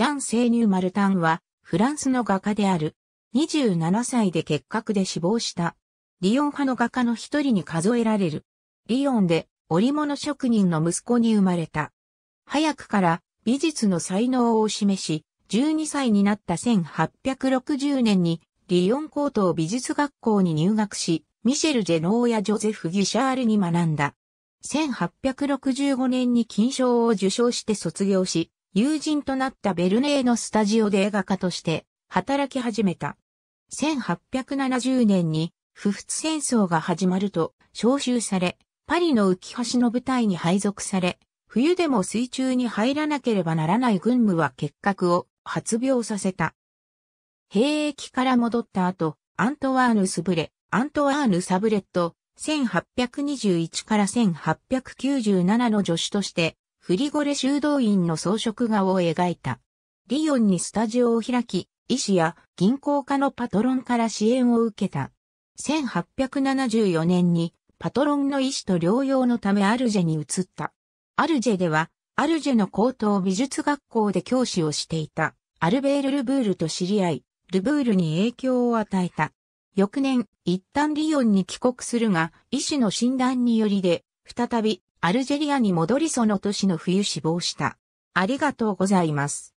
ジャン・セーニュー・マルタンは、フランスの画家である。27歳で結核で死亡した。リヨン派の画家の一人に数えられる。リヨンで織物職人の息子に生まれた。早くから美術の才能を示し、12歳になった1860年にリヨン高等美術学校に入学し、ミシェル・ジェノーやジョゼフ・ギシャールに学んだ。1865年に金賞を受賞して卒業し、友人となったベルネーのスタジオで映画家として働き始めた。1870年に不仏戦争が始まると召集され、パリの浮橋の部隊に配属され、冬でも水中に入らなければならない軍務は結核を発病させた。兵役から戻った後、アントワーヌ・スブレ、アントワーヌ・サブレット、1821から1897の助手としてフリゴレ修道院の装飾画を描いた。リヨンにスタジオを開き、医師や銀行家のパトロンから支援を受けた。1874年にパトロンの医師と療養のためアルジェに移った。アルジェでは、アルジェの高等美術学校で教師をしていたアルベール・ルブールと知り合い、ルブールに影響を与えた。翌年、一旦リヨンに帰国するが、医師の診断によりで、再びアルジェリアに戻りその年の冬死亡した。ありがとうございます。